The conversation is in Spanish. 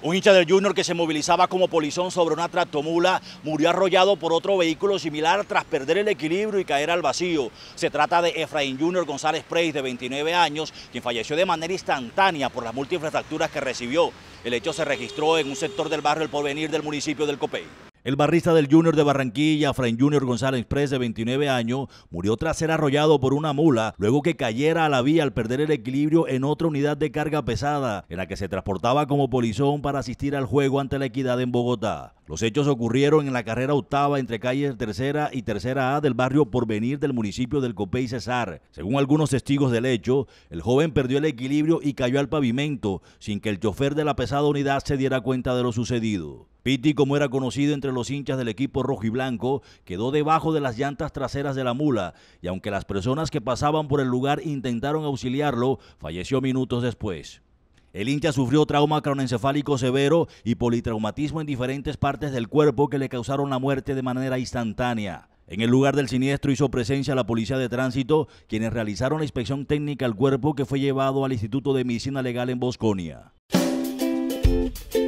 Un hincha del Junior que se movilizaba como polizón sobre una tractomula murió arrollado por otro vehículo similar tras perder el equilibrio y caer al vacío. Se trata de Efraín Junior González Preis, de 29 años, quien falleció de manera instantánea por las múltiples fracturas que recibió. El hecho se registró en un sector del barrio El Porvenir del municipio del Copey. El barrista del Junior de Barranquilla, Fran Junior González Pres de 29 años, murió tras ser arrollado por una mula luego que cayera a la vía al perder el equilibrio en otra unidad de carga pesada en la que se transportaba como polizón para asistir al juego ante la equidad en Bogotá. Los hechos ocurrieron en la carrera octava entre calles tercera y tercera A del barrio Porvenir del municipio del y Cesar. Según algunos testigos del hecho, el joven perdió el equilibrio y cayó al pavimento sin que el chofer de la pesada unidad se diera cuenta de lo sucedido. Piti, como era conocido entre los hinchas del equipo rojo y blanco, quedó debajo de las llantas traseras de la mula y aunque las personas que pasaban por el lugar intentaron auxiliarlo, falleció minutos después. El hincha sufrió trauma cronoencefálico severo y politraumatismo en diferentes partes del cuerpo que le causaron la muerte de manera instantánea. En el lugar del siniestro hizo presencia la policía de tránsito, quienes realizaron la inspección técnica al cuerpo que fue llevado al Instituto de Medicina Legal en Bosconia.